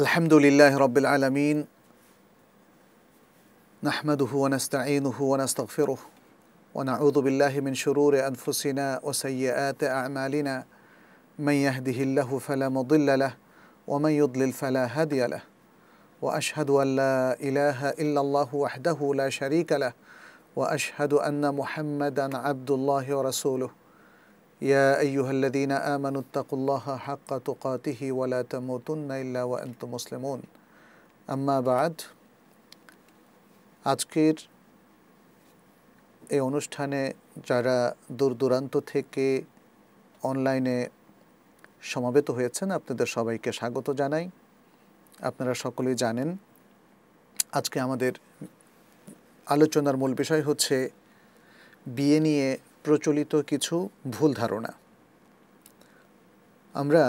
الحمد لله رب العالمين نحمده ونستعينه ونستغفره ونعوذ بالله من شرور انفسنا وسيئات اعمالنا من يهده الله فلا مضل له ومن يضلل فلا هادي له واشهد ان لا اله الا الله وحده لا شريك له واشهد ان محمدا عبد الله ورسوله يا أيها الذين آمنوا اتقوا الله حق تقاته ولا تموتن إلا وأنتم مسلمون أما بعد আজকের এই অনুষ্ঠানে যারা দূর দূরান্ত থেকে অনলাইনে সমাবেত হয়েছেন আপনাদের সবাইকে স্বাগত জানাই আপনারা সকলেই জানেন আজকে আমাদের আলোচনার মূল বিষয় হচ্ছে বিয়ে নিয়ে প্রচলিত কিছু ভুল ধারণা আমরা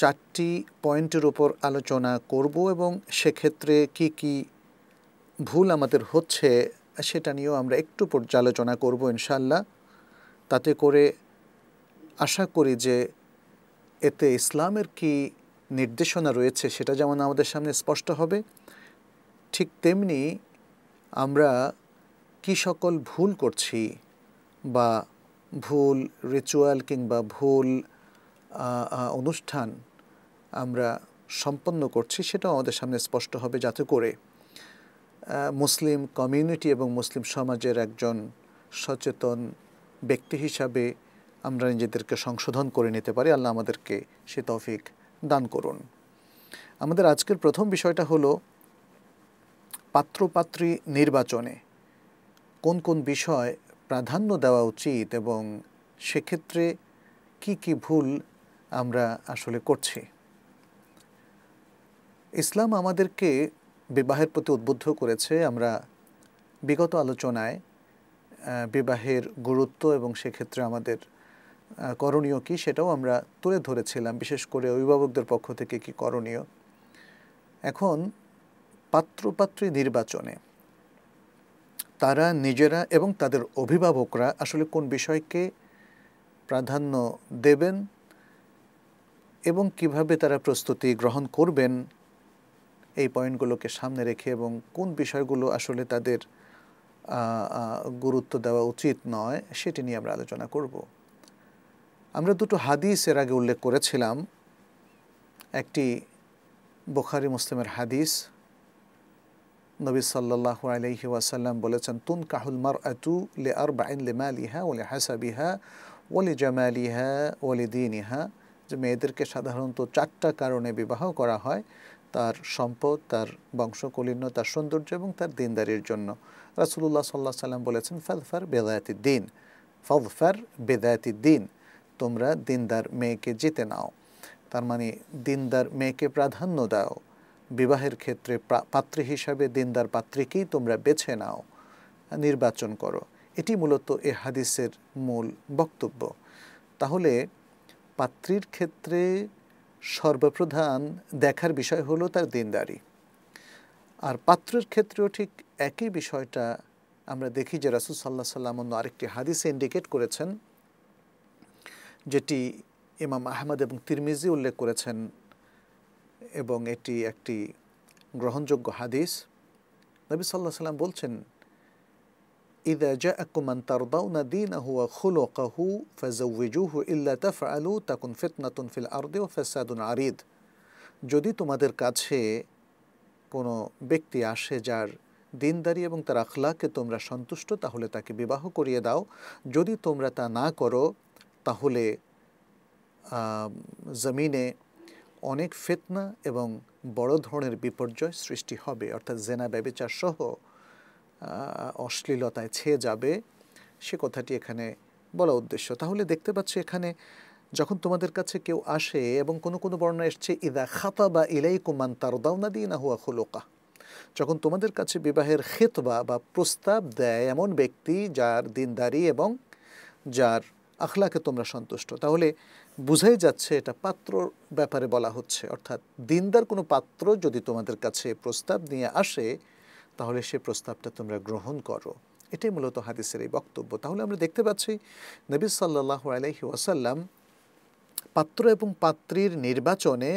চারটি পয়েন্টের ওপর আলোচনা করব এবং সেক্ষেত্রে কি কি ভুল আমাদের হচ্ছে সেটা নিয়েও আমরা একটু পর্যালোচনা করব ইনশাল্লাহ তাতে করে আশা করি যে এতে ইসলামের কি নির্দেশনা রয়েছে সেটা যেমন আমাদের সামনে স্পষ্ট হবে ঠিক তেমনি আমরা কি সকল ভুল করছি বা ভুল রিচুয়াল কিংবা ভুল অনুষ্ঠান আমরা সম্পন্ন করছি সেটাও আমাদের সামনে স্পষ্ট হবে যাতে করে মুসলিম কমিউনিটি এবং মুসলিম সমাজের একজন সচেতন ব্যক্তি হিসাবে আমরা নিজেদেরকে সংশোধন করে নিতে পারি আল্লাহ আমাদেরকে সে তফিক দান করুন আমাদের আজকের প্রথম বিষয়টা হলো পাত্রপাত্রী নির্বাচনে কোন কোন বিষয় প্রাধান্য দেওয়া উচিত এবং সেক্ষেত্রে কি কি ভুল আমরা আসলে করছি ইসলাম আমাদেরকে বিবাহের প্রতি উদ্বুদ্ধ করেছে আমরা বিগত আলোচনায় বিবাহের গুরুত্ব এবং সেক্ষেত্রে আমাদের করণীয় কি সেটাও আমরা তুলে ধরেছিলাম বিশেষ করে অভিভাবকদের পক্ষ থেকে কি করণীয় এখন পাত্রপাত্রী নির্বাচনে তারা নিজেরা এবং তাদের অভিভাবকরা আসলে কোন বিষয়কে প্রাধান্য দেবেন এবং কিভাবে তারা প্রস্তুতি গ্রহণ করবেন এই পয়েন্টগুলোকে সামনে রেখে এবং কোন বিষয়গুলো আসলে তাদের গুরুত্ব দেওয়া উচিত নয় সেটি নিয়ে আমরা আলোচনা করব আমরা দুটো হাদিস এর আগে উল্লেখ করেছিলাম একটি বোখারি মুসলিমের হাদিস নবী সাল্লাহ আলহি ওয়াসাল্লাম বলেছেন তুন কাহুল মার আতু লে আর বাইন লে মালিহা ওলে ওলি ওলে জামালিহা ওলি দিন ইহা যে মেয়েদেরকে সাধারণত চারটা কারণে বিবাহ করা হয় তার সম্পদ তার বংশকলিন্য তার সৌন্দর্য এবং তার দিনদারির জন্য রাসুলুল্লাহ সাল্লাহ সাল্লাম বলেছেন ফালফার বেদায়াতি দিন ফালফার বেদায়াতি দিন তোমরা দিনদার মেয়েকে জিতে নাও তার মানে দিনদার মেয়েকে প্রাধান্য দাও বিবাহের ক্ষেত্রে পাত্রী হিসাবে দিনদার পাত্রীকেই তোমরা বেছে নাও নির্বাচন করো এটি মূলত এ হাদিসের মূল বক্তব্য তাহলে পাত্রীর ক্ষেত্রে সর্বপ্রধান দেখার বিষয় হলো তার দিনদারি আর পাত্রের ক্ষেত্রেও ঠিক একই বিষয়টা আমরা দেখি যে রাসুল সাল্লাহ সাল্লাম অন্য আরেকটি হাদিসে ইন্ডিকেট করেছেন যেটি ইমাম আহমদ এবং তিরমিজি উল্লেখ করেছেন এবং এটি একটি গ্রহণযোগ্য হাদিস নবী সাল্লাহ সাল্লাম বলছেন إذا جاءكم من ترضون دينه وخلقه فزوجوه إلا تفعلوا تكن فتنة في الأرض وفساد আরিদ যদি তোমাদের কাছে কোনো ব্যক্তি আসে যার দিনদারি এবং তার আখলাকে তোমরা সন্তুষ্ট তাহলে তাকে বিবাহ করিয়ে দাও যদি তোমরা তা না করো তাহলে জমিনে অনেক ফেতনা এবং বড় ধরনের বিপর্যয় সৃষ্টি হবে অর্থাৎ জেনা ব্যবচার সহ অশ্লীলতায় ছেয়ে যাবে সে কথাটি এখানে বলা উদ্দেশ্য তাহলে দেখতে পাচ্ছি এখানে যখন তোমাদের কাছে কেউ আসে এবং কোনো কোনো বর্ণনা এসছে ইদা খাতা বা ইলাই কুমান তার দাওনা না হুয়া খোলোকা যখন তোমাদের কাছে বিবাহের খেতবা বা প্রস্তাব দেয় এমন ব্যক্তি যার দিনদারি এবং যার আখলাকে তোমরা সন্তুষ্ট তাহলে বুঝাই যাচ্ছে এটা পাত্র ব্যাপারে বলা হচ্ছে অর্থাৎ দিনদার কোনো পাত্র যদি তোমাদের কাছে প্রস্তাব নিয়ে আসে তাহলে সে প্রস্তাবটা তোমরা গ্রহণ করো এটাই মূলত হাদিসের এই বক্তব্য তাহলে আমরা দেখতে পাচ্ছি নবী সাল্লাহ আলহি ওয়াসাল্লাম পাত্র এবং পাত্রীর নির্বাচনে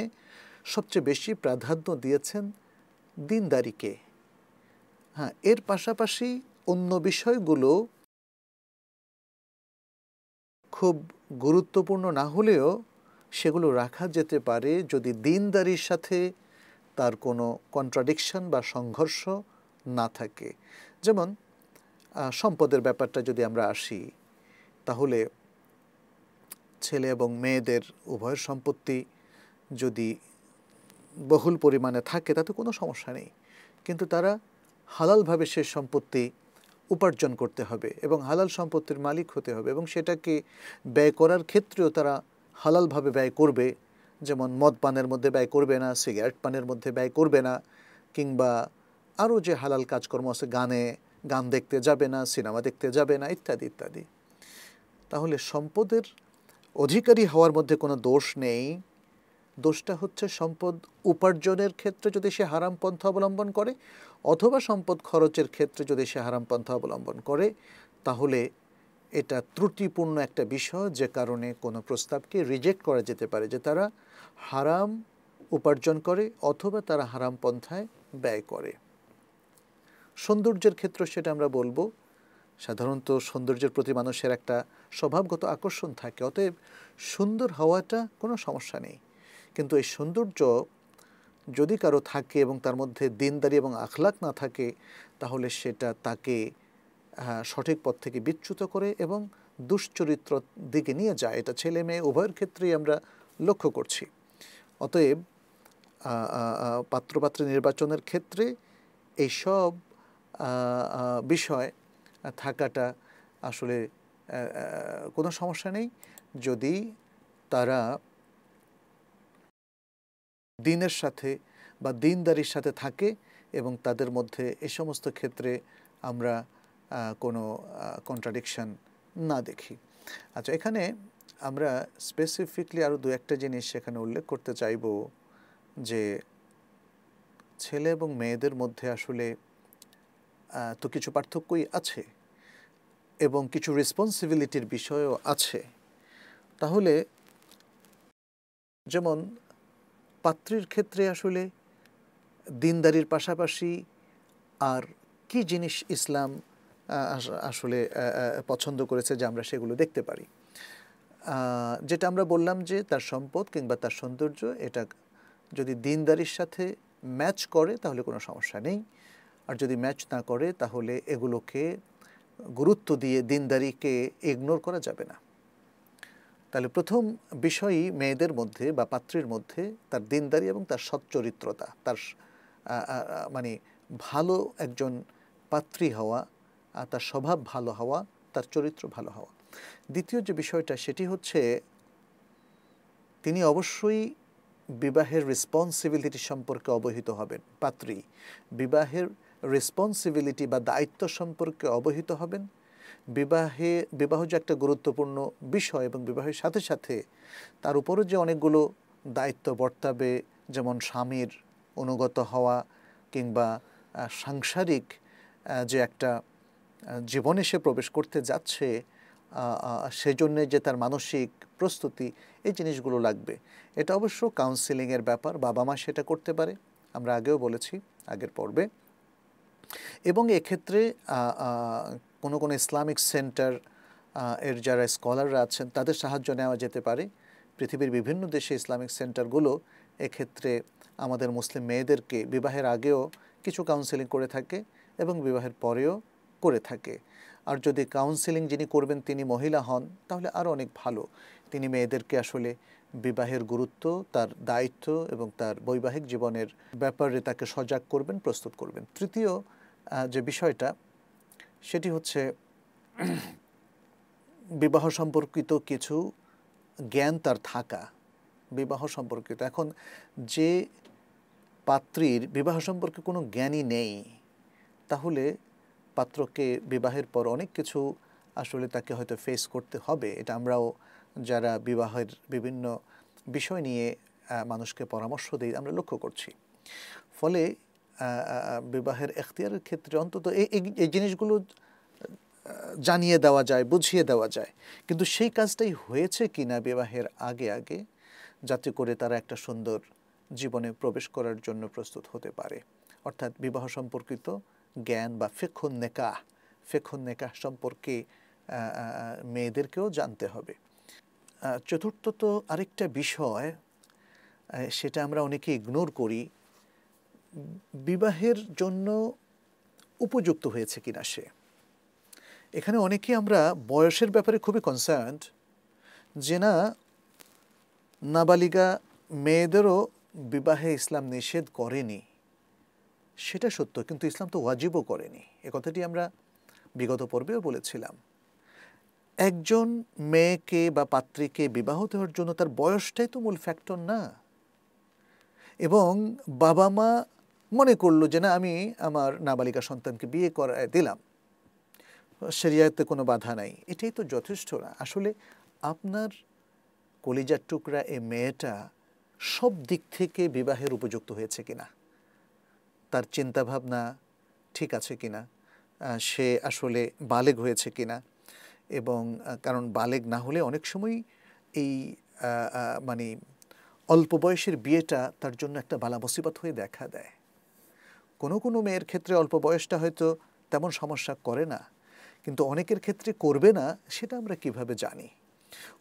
সবচেয়ে বেশি প্রাধান্য দিয়েছেন দিনদারিকে হ্যাঁ এর পাশাপাশি অন্য বিষয়গুলো খুব গুরুত্বপূর্ণ না হলেও সেগুলো রাখা যেতে পারে যদি দিনদারির সাথে তার কোনো কন্ট্রাডিকশন বা সংঘর্ষ না থাকে যেমন সম্পদের ব্যাপারটা যদি আমরা আসি তাহলে ছেলে এবং মেয়েদের উভয়ের সম্পত্তি যদি বহুল পরিমাণে থাকে তাতে কোনো সমস্যা নেই কিন্তু তারা হালালভাবে সে সম্পত্তি উপার্জন করতে হবে এবং হালাল সম্পত্তির মালিক হতে হবে এবং সেটাকে ব্যয় করার ক্ষেত্রেও তারা হালালভাবে ব্যয় করবে যেমন মদ পানের মধ্যে ব্যয় করবে না সিগারেট পানের মধ্যে ব্যয় করবে না কিংবা আরও যে হালাল কাজকর্ম আছে গানে গান দেখতে যাবে না সিনেমা দেখতে যাবে না ইত্যাদি ইত্যাদি তাহলে সম্পদের অধিকারী হওয়ার মধ্যে কোনো দোষ নেই দোষটা হচ্ছে সম্পদ উপার্জনের ক্ষেত্রে যদি সে হারাম পন্থা অবলম্বন করে অথবা সম্পদ খরচের ক্ষেত্রে যদি সে হারাম পন্থা অবলম্বন করে তাহলে এটা ত্রুটিপূর্ণ একটা বিষয় যে কারণে কোনো প্রস্তাবকে রিজেক্ট করা যেতে পারে যে তারা হারাম উপার্জন করে অথবা তারা হারাম পন্থায় ব্যয় করে সৌন্দর্যের ক্ষেত্রে সেটা আমরা বলবো সাধারণত সৌন্দর্যের প্রতি মানুষের একটা স্বভাবগত আকর্ষণ থাকে অতএব সুন্দর হওয়াটা কোনো সমস্যা নেই কিন্তু এই সৌন্দর্য যদি কারো থাকে এবং তার মধ্যে দিনদারি এবং আখলাক না থাকে তাহলে সেটা তাকে সঠিক পথ থেকে বিচ্যুত করে এবং দুশ্চরিত্র দিকে নিয়ে যায় এটা ছেলে মেয়ে উভয়ের ক্ষেত্রেই আমরা লক্ষ্য করছি অতএব পাত্রপাত্রী নির্বাচনের ক্ষেত্রে এইসব বিষয় থাকাটা আসলে কোনো সমস্যা নেই যদি তারা দিনের সাথে বা দিনদারির সাথে থাকে এবং তাদের মধ্যে এ সমস্ত ক্ষেত্রে আমরা কোনো কন্ট্রাডিকশান না দেখি আচ্ছা এখানে আমরা স্পেসিফিকলি আরও দু একটা জিনিস সেখানে উল্লেখ করতে চাইব যে ছেলে এবং মেয়েদের মধ্যে আসলে তো কিছু পার্থক্যই আছে এবং কিছু রেসপন্সিবিলিটির বিষয়ও আছে তাহলে যেমন পাত্রীর ক্ষেত্রে আসলে দিনদারির পাশাপাশি আর কি জিনিস ইসলাম আসলে পছন্দ করেছে যে আমরা সেগুলো দেখতে পারি যেটা আমরা বললাম যে তার সম্পদ কিংবা তার সৌন্দর্য এটা যদি দিনদারির সাথে ম্যাচ করে তাহলে কোনো সমস্যা নেই আর যদি ম্যাচ না করে তাহলে এগুলোকে গুরুত্ব দিয়ে দিনদারিকে ইগনোর করা যাবে না তাহলে প্রথম বিষয়ই মেয়েদের মধ্যে বা পাত্রীর মধ্যে তার দিনদারি এবং তার সচ্চরিত্রতা তার মানে ভালো একজন পাত্রী হওয়া তার স্বভাব ভালো হওয়া তার চরিত্র ভালো হওয়া দ্বিতীয় যে বিষয়টা সেটি হচ্ছে তিনি অবশ্যই বিবাহের রেসপন্সিবিলিটি সম্পর্কে অবহিত হবেন পাত্রী বিবাহের রেসপন্সিবিলিটি বা দায়িত্ব সম্পর্কে অবহিত হবেন বিবাহে বিবাহ যে একটা গুরুত্বপূর্ণ বিষয় এবং বিবাহের সাথে সাথে তার উপরও যে অনেকগুলো দায়িত্ব বর্তাবে যেমন স্বামীর অনুগত হওয়া কিংবা সাংসারিক যে একটা জীবনে সে প্রবেশ করতে যাচ্ছে সেজন্যে যে তার মানসিক প্রস্তুতি এই জিনিসগুলো লাগবে এটা অবশ্য কাউন্সিলিংয়ের ব্যাপার বাবা মা সেটা করতে পারে আমরা আগেও বলেছি আগের পর্বে এবং এক্ষেত্রে কোনো কোনো ইসলামিক সেন্টার এর যারা স্কলাররা আছেন তাদের সাহায্য নেওয়া যেতে পারে পৃথিবীর বিভিন্ন দেশে ইসলামিক সেন্টারগুলো এক্ষেত্রে আমাদের মুসলিম মেয়েদেরকে বিবাহের আগেও কিছু কাউন্সেলিং করে থাকে এবং বিবাহের পরেও করে থাকে আর যদি কাউন্সেলিং যিনি করবেন তিনি মহিলা হন তাহলে আরও অনেক ভালো তিনি মেয়েদেরকে আসলে বিবাহের গুরুত্ব তার দায়িত্ব এবং তার বৈবাহিক জীবনের ব্যাপারে তাকে সজাগ করবেন প্রস্তুত করবেন তৃতীয় যে বিষয়টা সেটি হচ্ছে বিবাহ সম্পর্কিত কিছু জ্ঞান তার থাকা বিবাহ সম্পর্কিত এখন যে পাত্রীর বিবাহ সম্পর্কে কোনো জ্ঞানই নেই তাহলে পাত্রকে বিবাহের পর অনেক কিছু আসলে তাকে হয়তো ফেস করতে হবে এটা আমরাও যারা বিবাহের বিভিন্ন বিষয় নিয়ে মানুষকে পরামর্শ দিই আমরা লক্ষ্য করছি ফলে বিবাহের এখতিয়ারের ক্ষেত্রে অন্তত এই জিনিসগুলো জানিয়ে দেওয়া যায় বুঝিয়ে দেওয়া যায় কিন্তু সেই কাজটাই হয়েছে কি না বিবাহের আগে আগে যাতে করে তারা একটা সুন্দর জীবনে প্রবেশ করার জন্য প্রস্তুত হতে পারে অর্থাৎ বিবাহ সম্পর্কিত জ্ঞান বা ফেখন নেকাহ ফেখন নেকাহ সম্পর্কে মেয়েদেরকেও জানতে হবে চতুর্থত আরেকটা বিষয় সেটা আমরা অনেকে ইগনোর করি বিবাহের জন্য উপযুক্ত হয়েছে কিনা সে এখানে অনেকে আমরা বয়সের ব্যাপারে খুবই কনসার্ন যে না নাবালিকা মেয়েদেরও বিবাহে ইসলাম নিষেধ করেনি সেটা সত্য কিন্তু ইসলাম তো ওয়াজিবও করেনি এ কথাটি আমরা বিগত পর্বেও বলেছিলাম একজন মেয়েকে বা পাত্রীকে বিবাহ দেওয়ার জন্য তার বয়সটাই তো মূল ফ্যাক্টর না এবং বাবা মা মনে করলো যে না আমি আমার নাবালিকা সন্তানকে বিয়ে করায় দিলাম সেরিয়াতে কোনো বাধা নাই এটাই তো যথেষ্ট না আসলে আপনার কলিজার টুকরা এ মেয়েটা সব দিক থেকে বিবাহের উপযুক্ত হয়েছে কিনা তার চিন্তাভাবনা ঠিক আছে কিনা সে আসলে বালেগ হয়েছে কিনা এবং কারণ বালেগ না হলে অনেক সময় এই মানে অল্প বয়সের বিয়েটা তার জন্য একটা বালা মুসিবত হয়ে দেখা দেয় কোনো কোনো মেয়ের ক্ষেত্রে অল্প বয়সটা হয়তো তেমন সমস্যা করে না কিন্তু অনেকের ক্ষেত্রে করবে না সেটা আমরা কিভাবে জানি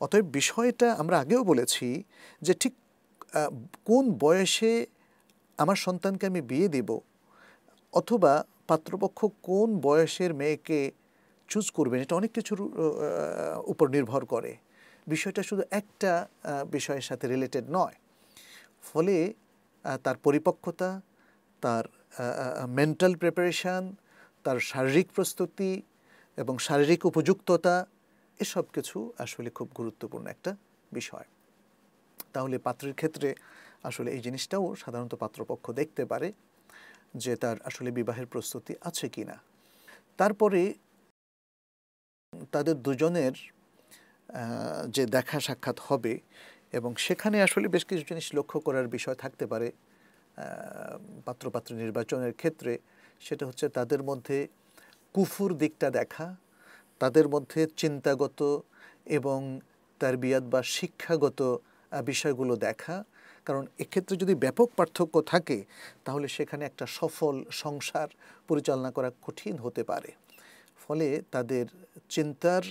অতএব বিষয়টা আমরা আগেও বলেছি যে ঠিক কোন বয়সে আমার সন্তানকে আমি বিয়ে দেব অথবা পাত্রপক্ষ কোন বয়সের মেয়েকে চুজ করবেন এটা অনেক কিছুর উপর নির্ভর করে বিষয়টা শুধু একটা বিষয়ের সাথে রিলেটেড নয় ফলে তার পরিপক্কতা তার মেন্টাল প্রিপারেশান তার শারীরিক প্রস্তুতি এবং শারীরিক উপযুক্ততা এসব কিছু আসলে খুব গুরুত্বপূর্ণ একটা বিষয় তাহলে পাত্রের ক্ষেত্রে আসলে এই জিনিসটাও সাধারণত পাত্রপক্ষ দেখতে পারে যে তার আসলে বিবাহের প্রস্তুতি আছে কি না তারপরে তাদের দুজনের যে দেখা সাক্ষাৎ হবে এবং সেখানে আসলে বেশ কিছু জিনিস লক্ষ্য করার বিষয় থাকতে পারে পাত্রপাত্র নির্বাচনের ক্ষেত্রে সেটা হচ্ছে তাদের মধ্যে কুফুর দিকটা দেখা তাদের মধ্যে চিন্তাগত এবং তারবিয়াত বা শিক্ষাগত বিষয়গুলো দেখা কারণ এক্ষেত্রে যদি ব্যাপক পার্থক্য থাকে তাহলে সেখানে একটা সফল সংসার পরিচালনা করা কঠিন হতে পারে ফলে তাদের চিন্তার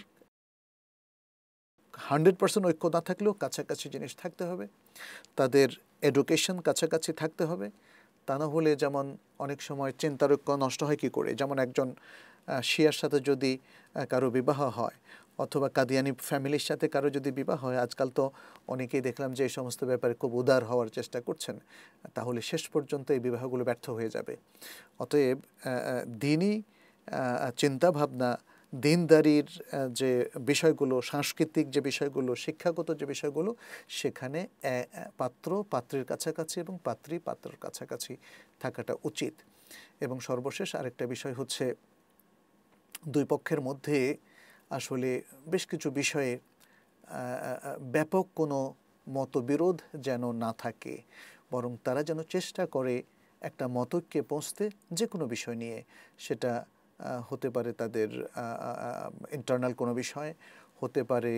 হান্ড্রেড পার্সেন্ট ঐক্য না থাকলেও কাছাকাছি জিনিস থাকতে হবে তাদের এডুকেশন কাছাকাছি থাকতে হবে তা না হলে যেমন অনেক সময় চিন্তার ঐক্য নষ্ট হয় কী করে যেমন একজন শিয়ার সাথে যদি কারো বিবাহ হয় অথবা কাদিয়ানি ফ্যামিলির সাথে কারো যদি বিবাহ হয় আজকাল তো অনেকেই দেখলাম যে এই সমস্ত ব্যাপারে খুব উদার হওয়ার চেষ্টা করছেন তাহলে শেষ পর্যন্ত এই বিবাহগুলো ব্যর্থ হয়ে যাবে অতএব দিনই চিন্তাভাবনা দিনদারির যে বিষয়গুলো সাংস্কৃতিক যে বিষয়গুলো শিক্ষাগত যে বিষয়গুলো সেখানে পাত্র পাত্রের কাছাকাছি এবং পাত্রী পাত্রের কাছাকাছি থাকাটা উচিত এবং সর্বশেষ আরেকটা বিষয় হচ্ছে দুই পক্ষের মধ্যে আসলে বেশ কিছু বিষয়ে ব্যাপক কোনো মতবিরোধ যেন না থাকে বরং তারা যেন চেষ্টা করে একটা মতক্যে পৌঁছতে যে কোনো বিষয় নিয়ে সেটা হতে পারে তাদের ইন্টারনাল কোনো বিষয় হতে পারে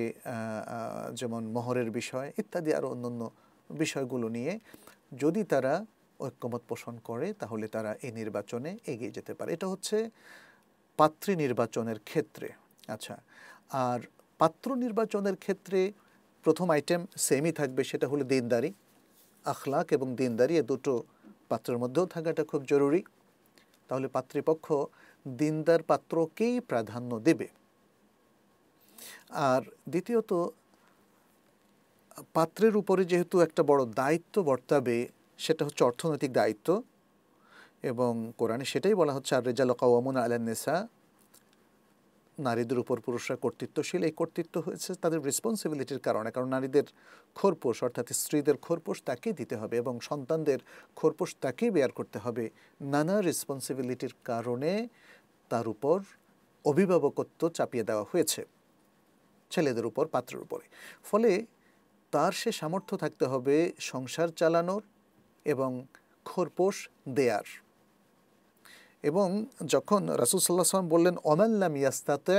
যেমন মোহরের বিষয় ইত্যাদি আরও অন্য বিষয়গুলো নিয়ে যদি তারা ঐক্যমত পোষণ করে তাহলে তারা এই নির্বাচনে এগিয়ে যেতে পারে এটা হচ্ছে পাত্রী নির্বাচনের ক্ষেত্রে আচ্ছা আর পাত্র নির্বাচনের ক্ষেত্রে প্রথম আইটেম সেমই থাকবে সেটা হলো দিনদারি আখলাক এবং দিনদারি এ দুটো পাত্রের মধ্যেও থাকাটা খুব জরুরি তাহলে পাত্রীপক্ষ দিনদার পাত্রকেই প্রাধান্য দেবে আর দ্বিতীয়ত পাত্রের উপরে যেহেতু একটা বড় দায়িত্ব বর্তাবে সেটা হচ্ছে অর্থনৈতিক দায়িত্ব এবং কোরআনে সেটাই বলা হচ্ছে আর রেজাল কাওয়ামুন আলান্নেসা নারীদের উপর পুরুষরা কর্তৃত্বশীল এই কর্তৃত্ব হয়েছে তাদের রেসপন্সিবিলিটির কারণে কারণ নারীদের খোরপোষ অর্থাৎ স্ত্রীদের খোরপোষ তাকেই দিতে হবে এবং সন্তানদের খোরপোষ তাকেই বেয়ার করতে হবে নানা রেসপন্সিবিলিটির কারণে তার উপর অভিভাবকত্ব চাপিয়ে দেওয়া হয়েছে ছেলেদের উপর পাত্রের উপরে ফলে তার সে সামর্থ্য থাকতে হবে সংসার চালানোর এবং খোরপোশ দেয়ার এবং যখন রাসুলসাল্লাহ সাল্লাম বললেন অমাল্লাম ইয়াস্তাতে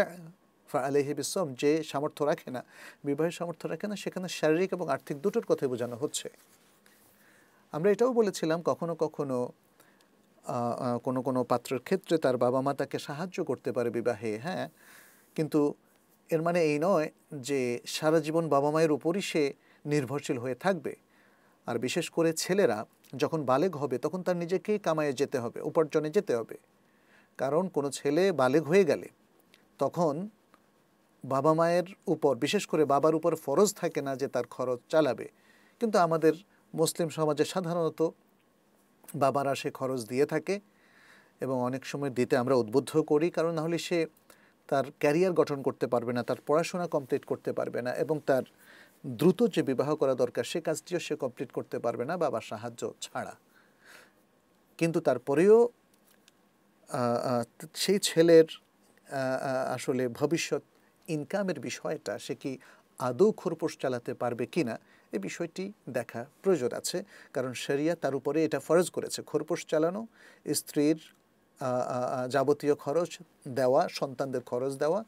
আলহি বিসম যে সামর্থ্য রাখে না বিবাহের সামর্থ্য রাখে না সেখানে শারীরিক এবং আর্থিক দুটোর কথাই বোঝানো হচ্ছে আমরা এটাও বলেছিলাম কখনো কখনো কোনো কোনো পাত্রের ক্ষেত্রে তার বাবা মা তাকে সাহায্য করতে পারে বিবাহে হ্যাঁ কিন্তু এর মানে এই নয় যে সারা জীবন বাবা মায়ের উপরই সে নির্ভরশীল হয়ে থাকবে আর বিশেষ করে ছেলেরা যখন বালেগ হবে তখন তার নিজেকেই কামায়ে যেতে হবে উপার্জনে যেতে হবে কারণ কোনো ছেলে বালেগ হয়ে গেলে তখন বাবা মায়ের উপর বিশেষ করে বাবার উপর ফরজ থাকে না যে তার খরচ চালাবে কিন্তু আমাদের মুসলিম সমাজে সাধারণত বাবারা সে খরচ দিয়ে থাকে এবং অনেক সময় দিতে আমরা উদ্বুদ্ধ করি কারণ নাহলে সে তার ক্যারিয়ার গঠন করতে পারবে না তার পড়াশোনা কমপ্লিট করতে পারবে না এবং তার দ্রুত যে বিবাহ করা দরকার সে কাজটিও সে কমপ্লিট করতে পারবে না বাবার সাহায্য ছাড়া কিন্তু তারপরেও সেই ছেলের আসলে ভবিষ্যৎ ইনকামের বিষয়টা সে কি আদৌ খরপোশ চালাতে পারবে কি না এই বিষয়টি দেখা প্রয়োজন আছে কারণ শরিয়া তার উপরে এটা ফরজ করেছে খোরপোশ চালানো স্ত্রীর যাবতীয় খরচ দেওয়া সন্তানদের খরচ দেওয়া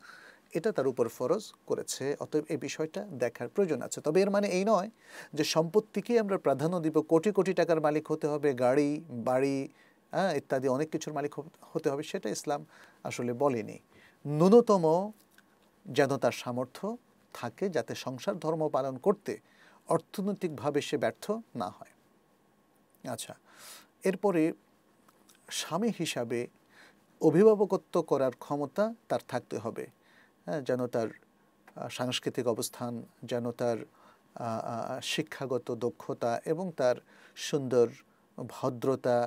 এটা তার উপর ফরজ করেছে অতএব এই বিষয়টা দেখার প্রয়োজন আছে তবে এর মানে এই নয় যে সম্পত্তিকে আমরা প্রাধান্য দিব কোটি কোটি টাকার মালিক হতে হবে গাড়ি বাড়ি হ্যাঁ ইত্যাদি অনেক কিছুর মালিক হতে হবে সেটা ইসলাম আসলে বলেনি ন্যূনতম যেন তার সামর্থ্য থাকে যাতে সংসার ধর্ম পালন করতে অর্থনৈতিকভাবে সে ব্যর্থ না হয় আচ্ছা এরপরে স্বামী হিসাবে অভিভাবকত্ব করার ক্ষমতা তার থাকতে হবে হ্যাঁ, যেন তার সাংস্কৃতিক অবস্থান যেন তার শিক্ষাগত দক্ষতা এবং তার সুন্দর ভদ্রতা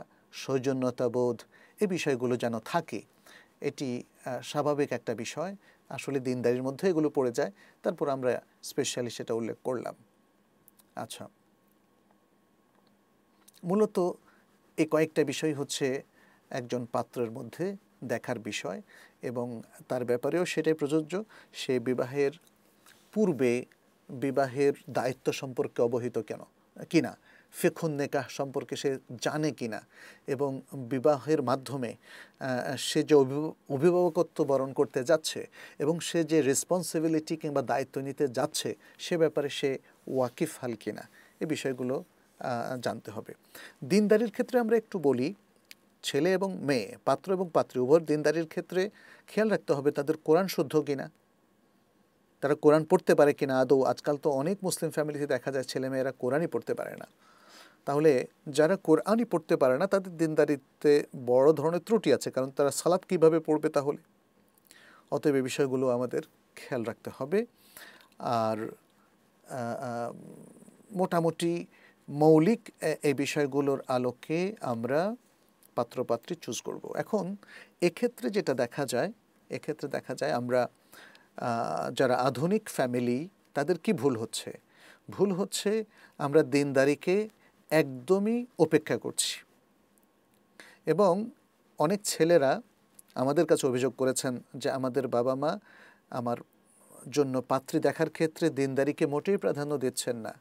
সৌজন্যতাবোধ এ বিষয়গুলো যেন থাকে এটি স্বাভাবিক একটা বিষয় আসলে দিনদারির মধ্যে এগুলো পড়ে যায় তারপর আমরা স্পেশালি সেটা উল্লেখ করলাম আচ্ছা মূলত এই কয়েকটা বিষয় হচ্ছে একজন পাত্রের মধ্যে দেখার বিষয় এবং তার ব্যাপারেও সেটাই প্রযোজ্য সে বিবাহের পূর্বে বিবাহের দায়িত্ব সম্পর্কে অবহিত কেন কিনা ফেখুন নেকাহ সম্পর্কে সে জানে কি না এবং বিবাহের মাধ্যমে সে যে অভিভাবকত্ব বরণ করতে যাচ্ছে এবং সে যে রেসপন্সিবিলিটি কিংবা দায়িত্ব নিতে যাচ্ছে সে ব্যাপারে সে ওয়াকিফ হাল কিনা এ বিষয়গুলো জানতে হবে দিনদারির ক্ষেত্রে আমরা একটু বলি ছেলে এবং মেয়ে পাত্র এবং পাত্রী উভয় দিনদারির ক্ষেত্রে খেয়াল রাখতে হবে তাদের কোরআন শুদ্ধ কিনা তারা কোরআন পড়তে পারে কিনা আদৌ আজকাল তো অনেক মুসলিম ফ্যামিলিতে দেখা যায় ছেলে মেয়েরা কোরআনই পড়তে পারে না তাহলে যারা কোরআনই পড়তে পারে না তাদের দিনদারিতে বড় ধরনের ত্রুটি আছে কারণ তারা সালাদ কিভাবে পড়বে তাহলে অতএব এ বিষয়গুলো আমাদের খেয়াল রাখতে হবে আর মোটামুটি মৌলিক এই বিষয়গুলোর আলোকে আমরা পাত্রপাত্রী চুজ করব এখন এক্ষেত্রে যেটা দেখা যায় এক্ষেত্রে দেখা যায় আমরা যারা আধুনিক ফ্যামিলি তাদের কি ভুল হচ্ছে ভুল হচ্ছে আমরা দিনদারিকে একদমই উপেক্ষা করছি এবং অনেক ছেলেরা আমাদের কাছে অভিযোগ করেছেন যে আমাদের বাবা মা আমার জন্য পাত্রী দেখার ক্ষেত্রে দিনদারিকে মোটেই প্রাধান্য দিচ্ছেন না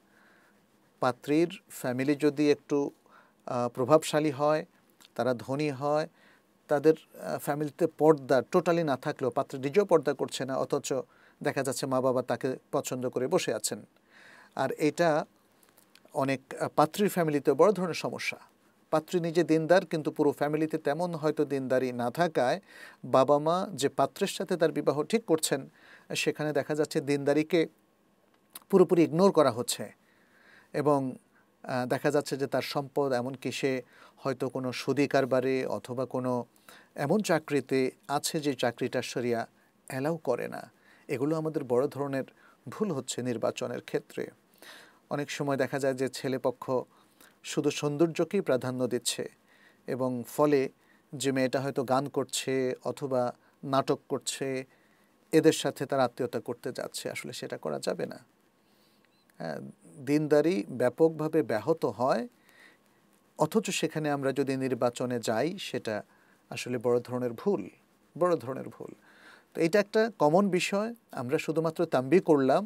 পাত্রীর ফ্যামিলি যদি একটু প্রভাবশালী হয় তারা ধনী হয় তাদের ফ্যামিলিতে পর্দা টোটালি না থাকলেও পাত্রী নিজেও পর্দা করছে না অথচ দেখা যাচ্ছে মা বাবা তাকে পছন্দ করে বসে আছেন আর এটা অনেক পাত্রীর ফ্যামিলিতে বড় ধরনের সমস্যা পাত্রী নিজে দিনদার কিন্তু পুরো ফ্যামিলিতে তেমন হয়তো দিনদারি না থাকায় বাবা মা যে পাত্রের সাথে তার বিবাহ ঠিক করছেন সেখানে দেখা যাচ্ছে দিনদারিকে পুরোপুরি ইগনোর করা হচ্ছে এবং দেখা যাচ্ছে যে তার সম্পদ এমন সে হয়তো কোনো সুদি কারবারে অথবা কোনো এমন চাকরিতে আছে যে চাকরিটা সরিয়া অ্যালাউ করে না এগুলো আমাদের বড় ধরনের ভুল হচ্ছে নির্বাচনের ক্ষেত্রে অনেক সময় দেখা যায় যে ছেলেপক্ষ শুধু সৌন্দর্যকেই প্রাধান্য দিচ্ছে এবং ফলে যে মেয়েটা হয়তো গান করছে অথবা নাটক করছে এদের সাথে তার আত্মীয়তা করতে যাচ্ছে আসলে সেটা করা যাবে না হ্যাঁ দিনদারি ব্যাপকভাবে ব্যাহত হয় অথচ সেখানে আমরা যদি নির্বাচনে যাই সেটা আসলে বড় ধরনের ভুল বড় ধরনের ভুল তো এটা একটা কমন বিষয় আমরা শুধুমাত্র তাম্বি করলাম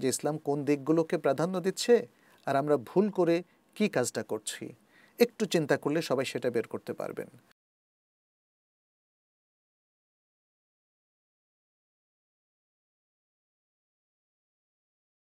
যে ইসলাম কোন দিকগুলোকে প্রাধান্য দিচ্ছে আর আমরা ভুল করে কি কাজটা করছি একটু চিন্তা করলে সবাই সেটা বের করতে পারবেন